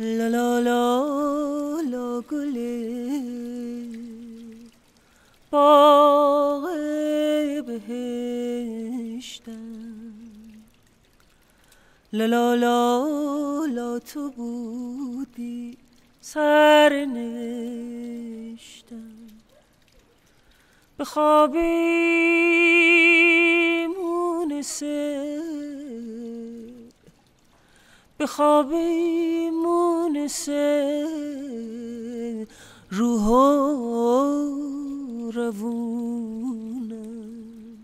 للا لا لا گل باغ بهشتم للا لا تو بودی سرنشتم به خواب به خواب مونسه روح روونم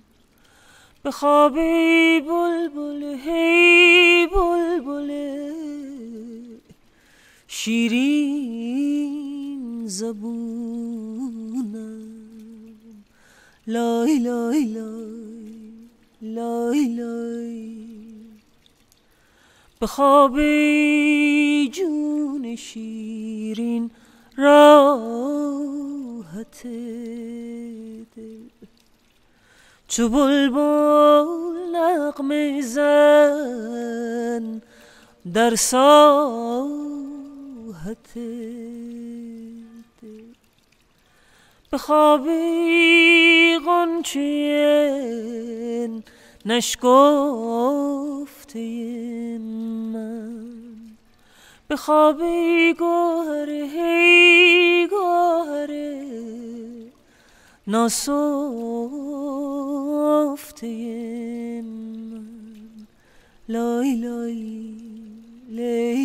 به خواب بلبل هی بلبل شیرین زبونم لای لای لای لای لای به خواب جون شیرین راحت دل چو بلبل نقم زن در ساحت دل به خواب غنچین نشکن خوابی خواب ای گوهره ای گوهره ناسفته من لای لای لی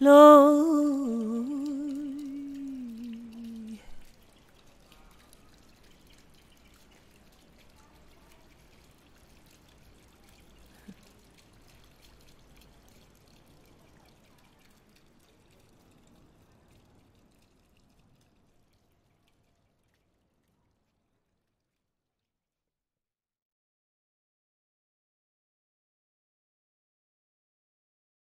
لی